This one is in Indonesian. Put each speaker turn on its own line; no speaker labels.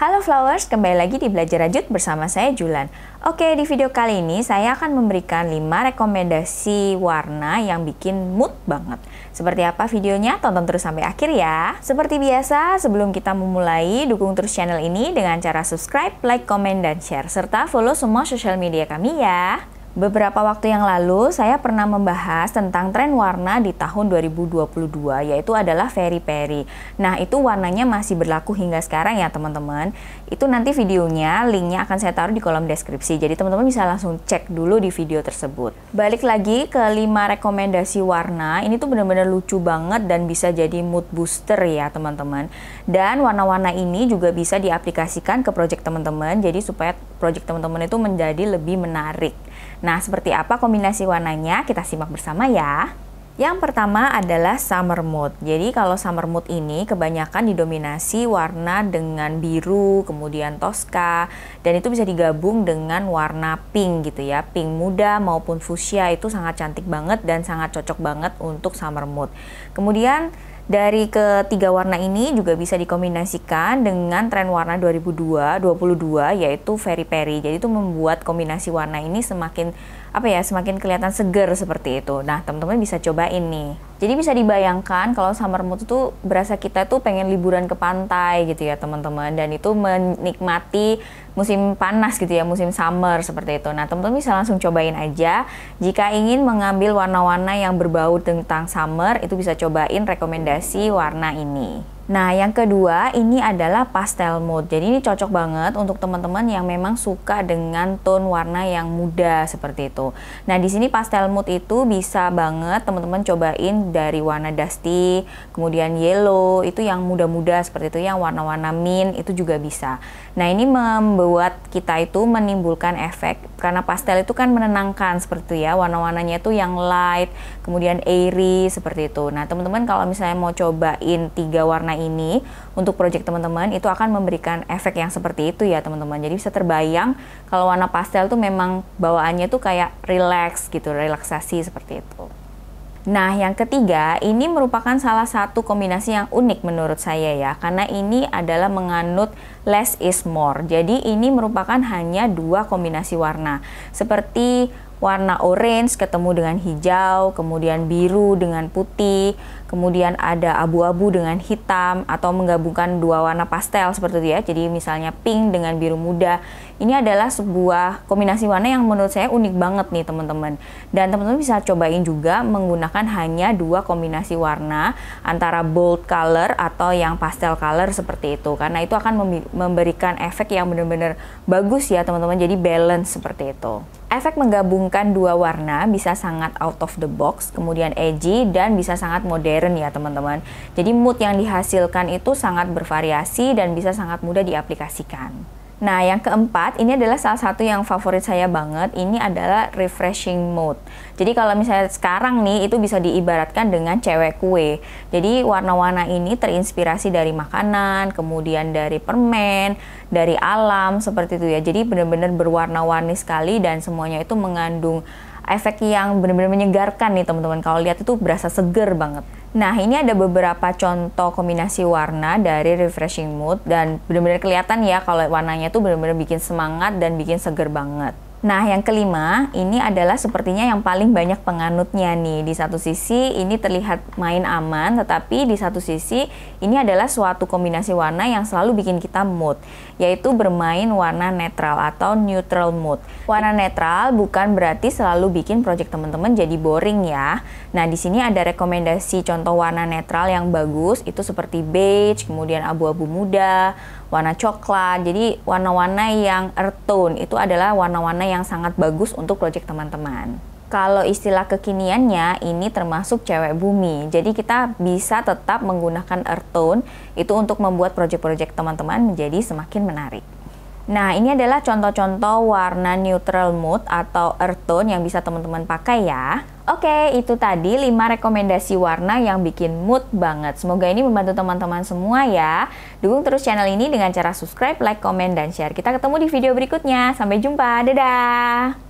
Halo Flowers, kembali lagi di Belajar Rajut bersama saya Julan. Oke, di video kali ini saya akan memberikan 5 rekomendasi warna yang bikin mood banget. Seperti apa videonya? Tonton terus sampai akhir ya. Seperti biasa, sebelum kita memulai, dukung terus channel ini dengan cara subscribe, like, komen, dan share. Serta follow semua social media kami ya. Beberapa waktu yang lalu saya pernah membahas tentang tren warna di tahun 2022 yaitu adalah Fairy Fairy. Nah itu warnanya masih berlaku hingga sekarang ya teman-teman. Itu nanti videonya linknya akan saya taruh di kolom deskripsi jadi teman-teman bisa langsung cek dulu di video tersebut. Balik lagi ke 5 rekomendasi warna ini tuh benar-benar lucu banget dan bisa jadi mood booster ya teman-teman. Dan warna-warna ini juga bisa diaplikasikan ke project teman-teman jadi supaya project teman-teman itu menjadi lebih menarik. Nah, seperti apa kombinasi warnanya? Kita simak bersama ya. Yang pertama adalah summer mood. Jadi kalau summer mood ini kebanyakan didominasi warna dengan biru, kemudian toska, dan itu bisa digabung dengan warna pink gitu ya. Pink muda maupun fuchsia itu sangat cantik banget dan sangat cocok banget untuk summer mood. Kemudian dari ketiga warna ini juga bisa dikombinasikan dengan tren warna 2002, 22 yaitu very peri. Jadi itu membuat kombinasi warna ini semakin apa ya, semakin kelihatan seger seperti itu. Nah, teman-teman bisa cobain nih. Jadi bisa dibayangkan kalau summer mood itu berasa kita tuh pengen liburan ke pantai gitu ya teman-teman dan itu menikmati musim panas gitu ya, musim summer seperti itu. Nah, teman-teman bisa langsung cobain aja. Jika ingin mengambil warna-warna yang berbau tentang summer itu bisa cobain rekomendasi warna ini. Nah, yang kedua ini adalah pastel mode. Jadi ini cocok banget untuk teman-teman yang memang suka dengan tone warna yang muda seperti itu. Nah, di sini pastel mode itu bisa banget teman-teman cobain dari warna dusty, kemudian yellow, itu yang muda-muda seperti itu, yang warna-warna mint itu juga bisa. Nah, ini membuat kita itu menimbulkan efek karena pastel itu kan menenangkan seperti itu ya, warna-warnanya itu yang light, kemudian airy seperti itu. Nah, teman-teman kalau misalnya mau cobain tiga warna ini untuk project teman-teman itu akan memberikan efek yang seperti itu ya teman-teman. Jadi bisa terbayang kalau warna pastel tuh memang bawaannya tuh kayak relax gitu, relaksasi seperti itu. Nah, yang ketiga, ini merupakan salah satu kombinasi yang unik menurut saya ya, karena ini adalah menganut less is more. Jadi ini merupakan hanya dua kombinasi warna. Seperti warna orange ketemu dengan hijau, kemudian biru dengan putih, kemudian ada abu-abu dengan hitam atau menggabungkan dua warna pastel seperti itu ya. Jadi misalnya pink dengan biru muda. Ini adalah sebuah kombinasi warna yang menurut saya unik banget nih teman-teman. Dan teman-teman bisa cobain juga menggunakan hanya dua kombinasi warna antara bold color atau yang pastel color seperti itu. Karena itu akan memberikan efek yang benar-benar bagus ya teman-teman. Jadi balance seperti itu efek menggabungkan dua warna bisa sangat out of the box, kemudian edgy dan bisa sangat modern ya teman-teman. Jadi mood yang dihasilkan itu sangat bervariasi dan bisa sangat mudah diaplikasikan. Nah, yang keempat, ini adalah salah satu yang favorit saya banget. Ini adalah refreshing mode. Jadi kalau misalnya sekarang nih, itu bisa diibaratkan dengan cewek kue. Jadi warna-warna ini terinspirasi dari makanan, kemudian dari permen, dari alam, seperti itu ya. Jadi benar-benar berwarna-warni sekali dan semuanya itu mengandung efek yang benar-benar menyegarkan nih teman-teman. Kalau lihat itu berasa seger banget. Nah, ini ada beberapa contoh kombinasi warna dari refreshing mood dan benar-benar kelihatan ya kalau warnanya tuh benar-benar bikin semangat dan bikin seger banget. Nah, yang kelima ini adalah sepertinya yang paling banyak penganutnya nih. Di satu sisi ini terlihat main aman, tetapi di satu sisi ini adalah suatu kombinasi warna yang selalu bikin kita mood, yaitu bermain warna netral atau neutral mood. Warna netral bukan berarti selalu bikin project teman-teman jadi boring ya. Nah, di sini ada rekomendasi contoh warna netral yang bagus itu seperti beige, kemudian abu-abu muda, warna coklat. Jadi warna-warna yang earth tone itu adalah warna-warna yang sangat bagus untuk project teman-teman. Kalau istilah kekiniannya ini termasuk cewek bumi. Jadi kita bisa tetap menggunakan earth tone itu untuk membuat project-project teman-teman menjadi semakin menarik. Nah, ini adalah contoh-contoh warna neutral mood atau earth tone yang bisa teman-teman pakai ya. Oke, itu tadi 5 rekomendasi warna yang bikin mood banget. Semoga ini membantu teman-teman semua ya. Dukung terus channel ini dengan cara subscribe, like, komen, dan share. Kita ketemu di video berikutnya. Sampai jumpa. Dadah!